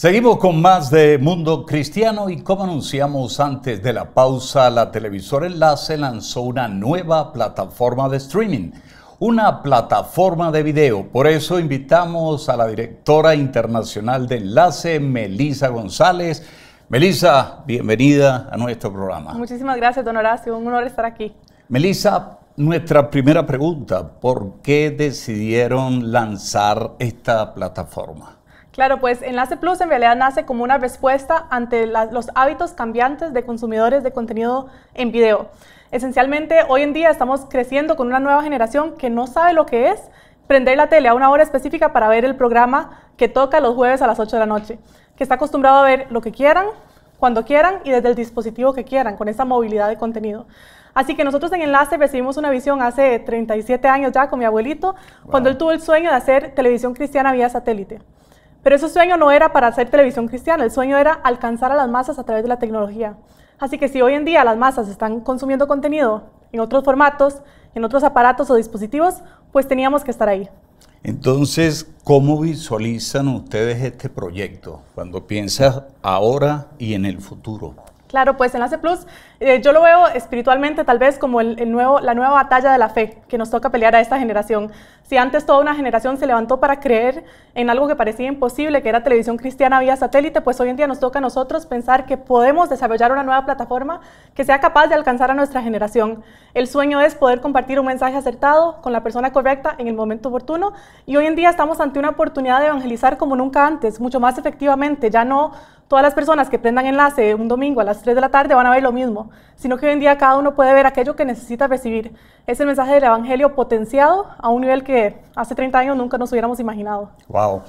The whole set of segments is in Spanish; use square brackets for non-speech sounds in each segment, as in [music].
Seguimos con más de Mundo Cristiano y como anunciamos antes de la pausa, la televisora Enlace lanzó una nueva plataforma de streaming, una plataforma de video. Por eso invitamos a la directora internacional de Enlace, Melisa González. Melisa, bienvenida a nuestro programa. Muchísimas gracias, don Horacio. Un honor estar aquí. Melisa, nuestra primera pregunta, ¿por qué decidieron lanzar esta plataforma? Claro, pues Enlace Plus en realidad nace como una respuesta ante los hábitos cambiantes de consumidores de contenido en video. Esencialmente, hoy en día estamos creciendo con una nueva generación que no sabe lo que es prender la tele a una hora específica para ver el programa que toca los jueves a las 8 de la noche, que está acostumbrado a ver lo que quieran, cuando quieran y desde el dispositivo que quieran, con esa movilidad de contenido. Así que nosotros en Enlace recibimos una visión hace 37 años ya con mi abuelito, cuando él tuvo el sueño de hacer televisión cristiana vía satélite. Pero ese sueño no era para hacer televisión cristiana, el sueño era alcanzar a las masas a través de la tecnología. Así que si hoy en día las masas están consumiendo contenido en otros formatos, en otros aparatos o dispositivos, pues teníamos que estar ahí. Entonces, ¿cómo visualizan ustedes este proyecto cuando piensas ahora y en el futuro? Claro, pues Enlace Plus, eh, yo lo veo espiritualmente tal vez como el, nuevo, la nueva batalla de la fe que nos toca pelear a esta generación. Si antes toda una generación se levantó para creer en algo que parecía imposible, que era televisión cristiana vía satélite, pues hoy en día nos toca a nosotros pensar que podemos desarrollar una nueva plataforma que sea capaz de alcanzar a nuestra generación. El sueño es poder compartir un mensaje acertado con la persona correcta en el momento oportuno y hoy en día estamos ante una oportunidad de evangelizar como nunca antes, mucho más efectivamente, ya no todas las personas que prendan enlace un domingo a las 3 de la tarde van a ver lo mismo, sino que hoy en día cada uno puede ver aquello que necesita recibir. Es el mensaje del Evangelio potenciado a un nivel que hace 30 años nunca nos hubiéramos imaginado. ¡Wow!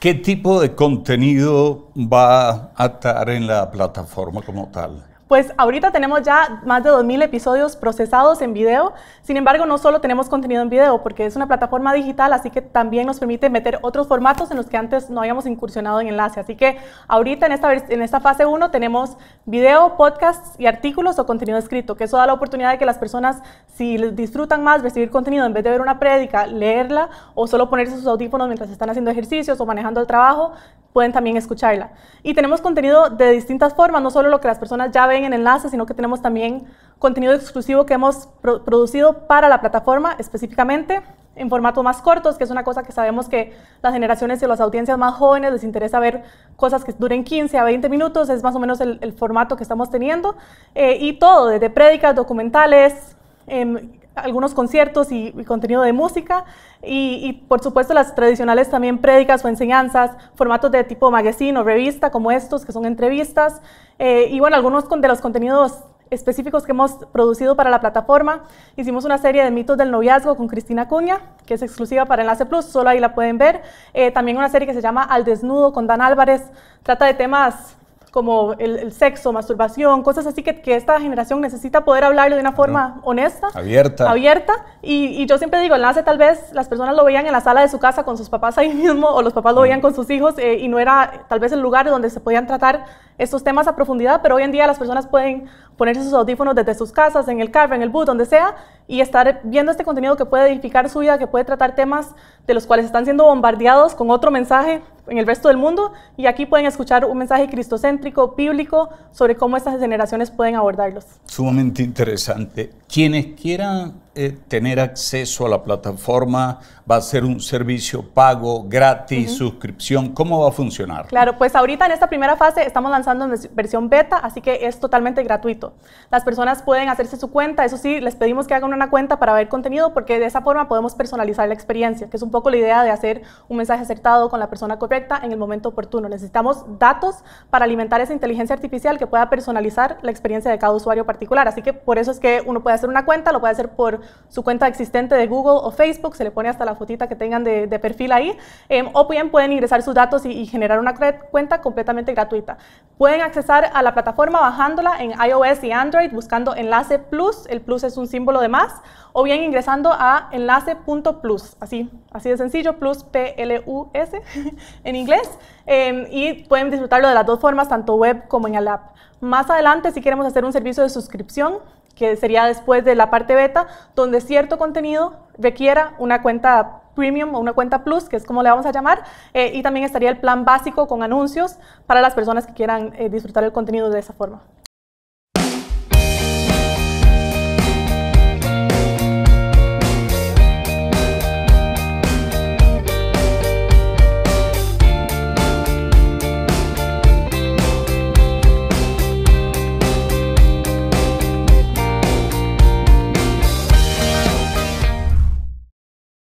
¿Qué tipo de contenido va a estar en la plataforma como tal? Pues ahorita tenemos ya más de 2.000 episodios procesados en video. Sin embargo, no solo tenemos contenido en video, porque es una plataforma digital, así que también nos permite meter otros formatos en los que antes no habíamos incursionado en enlace. Así que ahorita en esta, en esta fase 1 tenemos video, podcasts y artículos o contenido escrito, que eso da la oportunidad de que las personas, si disfrutan más recibir contenido, en vez de ver una prédica, leerla o solo ponerse sus audífonos mientras están haciendo ejercicios o manejando el trabajo, pueden también escucharla. Y tenemos contenido de distintas formas, no solo lo que las personas ya ven en enlace sino que tenemos también contenido exclusivo que hemos producido para la plataforma específicamente en formato más cortos, que es una cosa que sabemos que las generaciones y las audiencias más jóvenes les interesa ver cosas que duren 15 a 20 minutos, es más o menos el, formato que estamos teniendo, eh, y todo, desde prédicas, documentales, em, algunos conciertos y, contenido de música y, por supuesto las tradicionales también prédicas o enseñanzas, formatos de tipo magazine o revista como estos que son entrevistas eh, y bueno, algunos de los contenidos específicos que hemos producido para la plataforma. Hicimos una serie de mitos del noviazgo con Cristina Cuña, que es exclusiva para Enlace Plus, solo ahí la pueden ver. Eh, también una serie que se llama Al Desnudo con Dan Álvarez, trata de temas como el, sexo, masturbación, cosas así que, esta generación necesita poder hablarlo de una forma honesta. Abierta. Abierta. Y, yo siempre digo, el nace tal vez las personas lo veían en la sala de su casa con sus papás ahí mismo o los papás lo mm. veían con sus hijos eh, y no era tal vez el lugar donde se podían tratar estos temas a profundidad, pero hoy en día las personas pueden ponerse sus audífonos desde sus casas, en el carro, en el bus, donde sea, y estar viendo este contenido que puede edificar su vida, que puede tratar temas de los cuales están siendo bombardeados con otro mensaje en el resto del mundo, y aquí pueden escuchar un mensaje cristocéntrico, bíblico, sobre cómo estas generaciones pueden abordarlos. Sumamente interesante. Quienes quieran eh, tener acceso a la plataforma? ¿Va a ser un servicio pago, gratis, suscripción? ¿Cómo va a funcionar? Claro, pues ahorita en esta primera fase estamos lanzando en versión beta, así que es totalmente gratuito. Las personas pueden hacerse su cuenta, eso sí, les pedimos que hagan una cuenta para ver contenido porque de esa forma podemos personalizar la experiencia, que es un poco la idea de hacer un mensaje acertado con la persona correcta en el momento oportuno. Necesitamos datos para alimentar esa inteligencia artificial que pueda personalizar la experiencia de cada usuario particular, así que por eso es que uno puede hacer una cuenta, lo puede hacer por su cuenta existente de Google o Facebook, se le pone hasta la fotita que tengan de, perfil ahí, em, o bien pueden ingresar sus datos y generar una cuenta completamente gratuita. Pueden accesar a la plataforma bajándola en iOS y Android buscando enlace plus, el plus es un símbolo de más, o bien ingresando a enlace.plus, así, así de sencillo, plus P-L-U-S [laughs] en inglés, em, y pueden disfrutarlo de las dos formas, tanto web como en el app. Más adelante, si queremos hacer un servicio de suscripción, que sería después de la parte beta, donde cierto contenido requiera una cuenta premium o una cuenta plus, que es como le vamos a llamar, eh, y también estaría el plan básico con anuncios para las personas que quieran eh, disfrutar el contenido de esa forma.